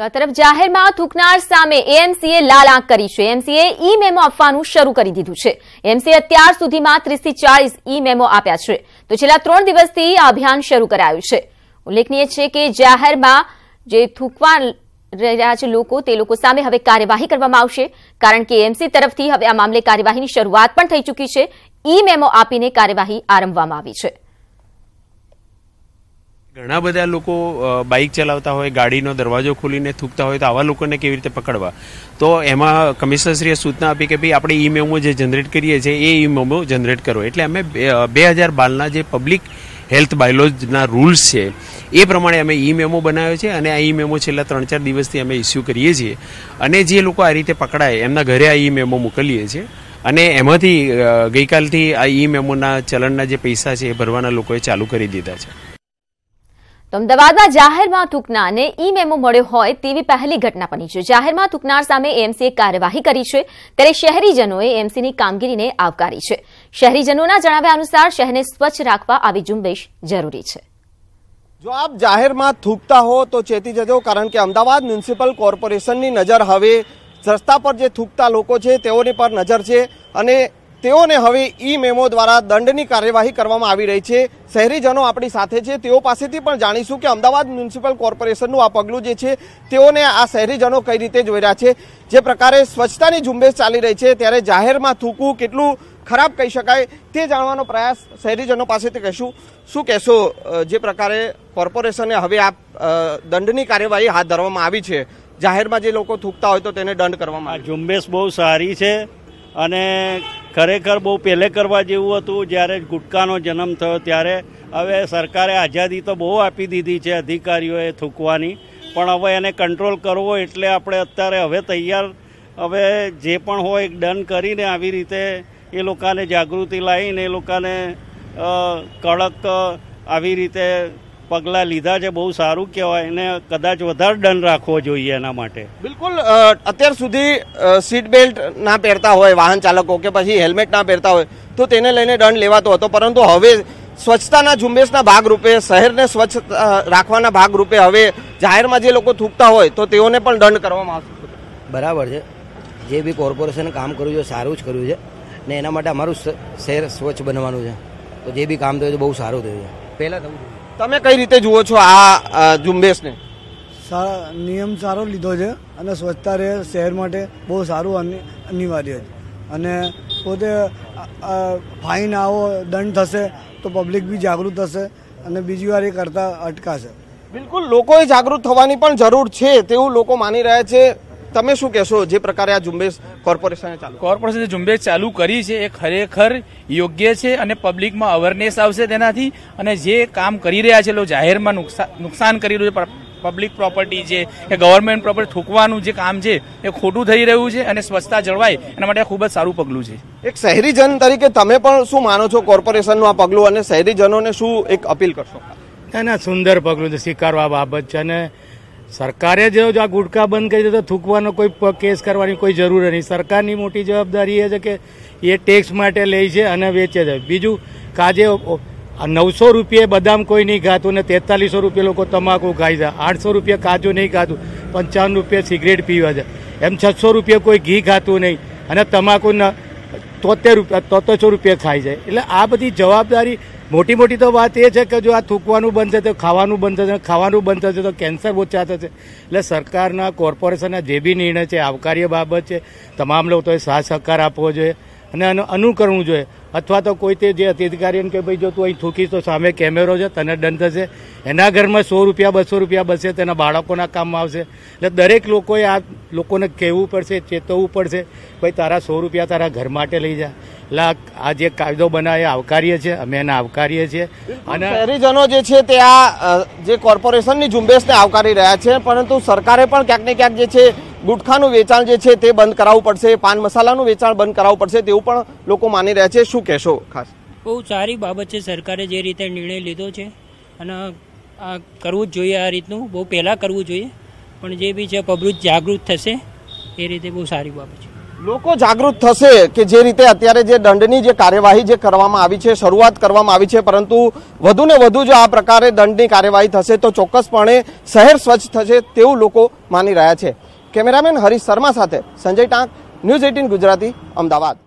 તો આ તરફ જાહેરમાં થૂકનાર સામે એએમસીએ લાલ આંખ કરી છે એએમસીએ ઈ મેમો આપવાનું શરૂ કરી દીધું છે એએમસીએ અત્યાર સુધીમાં ત્રીસથી ચાળીસ ઈ મેમો આપ્યા છે તો છેલ્લા ત્રણ દિવસથી આ અભિયાન શરૂ કરાયું છે ઉલ્લેખનીય છે કે જાહેરમાં જે થૂકવા રહ્યા છે લોકો તે લોકો સામે હવે કાર્યવાહી કરવામાં આવશે કારણ કે એએમસી તરફથી હવે આ મામલે કાર્યવાહીની શરૂઆત પણ થઈ ચૂકી છે ઈ મેમો આપીને કાર્યવાહી આરંભવામાં આવી છે ઘણા બધા લોકો બાઇક ચલાવતા હોય ગાડીનો દરવાજો ખોલીને થૂકતા હોય તો આવા લોકોને કેવી રીતે પકડવા તો એમાં કમિશનરશ્રીએ સૂચના આપી કે ભાઈ આપણે ઈ મેમો જે જનરેટ કરીએ છીએ એ ઈ મેમો જનરેટ કરો એટલે અમે બે હજાર બારના જે પબ્લિક હેલ્થ બાયોલોજના રૂલ્સ છે એ પ્રમાણે અમે ઈ મેમો બનાવ્યો છે અને આ ઈ મેમો છેલ્લા ત્રણ ચાર દિવસથી અમે ઇસ્યુ કરીએ છીએ અને જે લોકો આ રીતે પકડાય એમના ઘરે આ ઈ મેમો મોકલીએ છીએ અને એમાંથી ગઈકાલથી આ ઈ મેમોના ચલણના જે પૈસા છે એ ભરવાના લોકોએ ચાલુ કરી દીધા છે તો અમદાવાદમાં જાહેરમાં થૂંકનારને ઈ મેમો મળ્યો હોય તેવી પહેલી ઘટના બની છે જાહેરમાં થૂકનાર સામે એએમસીએ કાર્યવાહી કરી છે ત્યારે શહેરીજનોએ એએમસીની કામગીરીને આવકારી છે શહેરીજનોના જણાવ્યા અનુસાર શહેરને સ્વચ્છ રાખવા આવી ઝુંબેશ જરૂરી છે જો આપ જાહેરમાં થૂકતા હો તો ચેતી જજો કારણ કે અમદાવાદ મ્યુનિસિપલ કોર્પોરેશનની નજર હવે રસ્તા પર જે થૂંકતા લોકો છે તેઓની પર નજર છે અને તેઓને હવે ઈ મેમો દ્વારા દંડની કાર્યવાહી કરવામાં આવી રહી છે શહેરીજનો આપણી સાથે છે તેઓ પાસેથી પણ જાણીશું કે અમદાવાદ મ્યુનિસિપલ કોર્પોરેશનનું આ પગલું જે છે તેઓને આ શહેરીજનો કઈ રીતે જોઈ રહ્યા છે જે પ્રકારે સ્વચ્છતાની ઝુંબેશ ચાલી રહી છે ત્યારે જાહેરમાં થૂકવું કેટલું ખરાબ કહી શકાય તે જાણવાનો પ્રયાસ શહેરીજનો પાસેથી કહીશું શું કહેશો જે પ્રકારે કોર્પોરેશને હવે આ દંડની કાર્યવાહી હાથ ધરવામાં આવી છે જાહેરમાં જે લોકો થૂકતા હોય તો તેને દંડ કરવામાં ઝુંબેશ બહુ સારી છે અને ખરેખર બહુ પહેલે કરવા જેવું હતું જ્યારે ગુટકાનો જન્મ થયો ત્યારે હવે સરકારે આઝાદી તો બહુ આપી દીધી છે અધિકારીઓએ થૂકવાની પણ હવે એને કંટ્રોલ કરવો એટલે આપણે અત્યારે હવે તૈયાર હવે જે પણ હોય ડન કરીને આવી રીતે એ લોકોને જાગૃતિ લાવીને એ લોકોને કડક આવી રીતે પગલાં લીધા છે બહુ સારું કહેવાય એને કદાચ વધારે દંડ રાખવો જોઈએ એના માટે બિલકુલ અત્યાર સુધી સીટ બેલ્ટ ના પહેરતા હોય વાહન ચાલકો કે પછી હેલ્મેટ ના પહેરતા હોય તો તેને લઈને દંડ લેવાતો હતો પરંતુ હવે સ્વચ્છતાના ઝુંબેશના ભાગરૂપે શહેરને સ્વચ્છ રાખવાના ભાગરૂપે હવે જાહેરમાં જે લોકો થૂકતા હોય તો તેઓને પણ દંડ કરવામાં આવશે બરાબર છે જે બી કોર્પોરેશન કામ કર્યું છે સારું જ કર્યું છે ને એના માટે અમારું શહેર સ્વચ્છ બનવાનું છે તો જે બી કામ થયું છે બહુ સારું થયું છે પહેલાં થવું તમે કઈ રીતે જુઓ છો આ ઝુંબેશને નિયમ સારો લીધો છે અને સ્વચ્છતા રહે શહેર માટે બહુ સારું અનિવાર્ય છે અને પોતે ફાઇન આવો દંડ થશે તો પબ્લિક બી જાગૃત થશે અને બીજી વાર એ કરતાં અટકાશે બિલકુલ લોકોએ જાગૃત થવાની પણ જરૂર છે તેવું લોકો માની રહ્યા છે તમે શું કહેશો જે પ્રકારે આ ઝુંબેશ કોર્પોરેશને ચાલુ કોર્પોરેશને ઝુંબેશ ચાલુ કરી છે એ ખરેખર યોગ્ય છે અને પબ્લિકમાં અવેરનેસ આવશે તેનાથી અને જે કામ કરી રહ્યા છે લોકો જાહેરમાં નુકસાન કરી રહ્યું છે પબ્લિક પ્રોપર્ટી છે કે ગવર્મેન્ટ પ્રોપર્ટી થૂકવાનું જે કામ છે એ ખોટું થઈ રહ્યું છે અને સ્વચ્છતા જળવાય એના માટે ખૂબ જ સારું પગલું છે એક શહેરીજન તરીકે તમે પણ શું માનો છો કોર્પોરેશનનું આ પગલું અને શહેરીજનોને શું એક અપીલ કરશો ના ના સુંદર પગલું છે સ્વીકારવા બાબત છે અને સરકારે જો આ ગુટખા બંધ કરી દીધો થૂકવાનો કોઈ કેસ કરવાની કોઈ જરૂર નહીં સરકારની મોટી જવાબદારી એ છે કે એ ટેક્સ માટે લે છે અને વેચે છે બીજું કાજે નવસો રૂપિયા બદામ કોઈ નહીં ખાતું ને તેતાલીસો રૂપિયા લોકો તમાકુ ખાય છે આઠસો રૂપિયા કાજુ નહીં ખાતું પંચાવન રૂપિયા સિગરેટ પીવા છે એમ છસો રૂપિયા કોઈ ઘી ખાતું નહીં અને તમાકુ તોતેર રૂપિયા તોતેરસો રૂપિયા થાય છે એટલે આ બધી જવાબદારી મોટી મોટી તો વાત એ છે કે જો આ થૂકવાનું બંધ થશે તો ખાવાનું બંધ થશે ખાવાનું બંધ થશે તો કેન્સર ઓછા થશે એટલે સરકારના કોર્પોરેશનના જે બી નિર્ણય છે આવકાર્ય બાબત છે તમામ લોકોએ સાથ સહકાર આપવો જોઈએ અને આનું અનુકરવું જોઈએ અથવા તો કોઈ તે જે અધિકારીને કે ભાઈ જો તું અહીં થૂકી તો સામે કેમેરો છે તને દંડ થશે એના ઘરમાં સો રૂપિયા બસો રૂપિયા બસે તેના બાળકોના કામમાં આવશે એટલે દરેક લોકોએ આ લોકોને કહેવું પડશે ચેતવવું પડશે ભાઈ તારા સો રૂપિયા તારા ઘર માટે લઈ જા એટલે આ જે કાયદો બનાવે આવકારીએ છીએ અમે એને આવકારીએ છીએ અને હરિજનો જે છે તે આ જે કોર્પોરેશનની ઝુંબેશને આવકારી રહ્યા છે પરંતુ સરકારે પણ ક્યાંક ને ક્યાંક જે છે ગુટખાનું વેચાણ જે છે તે બંધ કરાવવું પડશે પાન મસાલાનું વેચાણ બંધ કરાવવું પડશે તેવું પણ લોકો માની રહ્યા છે શું કહેશો ખાસ બહુ સારી બાબત છે સરકારે જે રીતે નિર્ણય લીધો છે અને આ કરવું જ જોઈએ આ રીતનું બહુ પહેલાં કરવું જોઈએ પણ જે બી છે પબ્લિક જાગૃત થશે એ રીતે બહુ સારી બાબત છે લોકો જાગૃત થશે કે જે રીતે અત્યારે જે દંડની જે કાર્યવાહી જે કરવામાં આવી છે શરૂઆત કરવામાં આવી છે પરંતુ વધુ ને વધુ જો આ પ્રકારે દંડની કાર્યવાહી થશે તો ચોક્કસપણે શહેર સ્વચ્છ થશે તેવું લોકો માની રહ્યા છે કેમેરામેન હરીશ શર્મા સાથે સંજય ટાંક ન્યૂઝ એટીન ગુજરાતી અમદાવાદ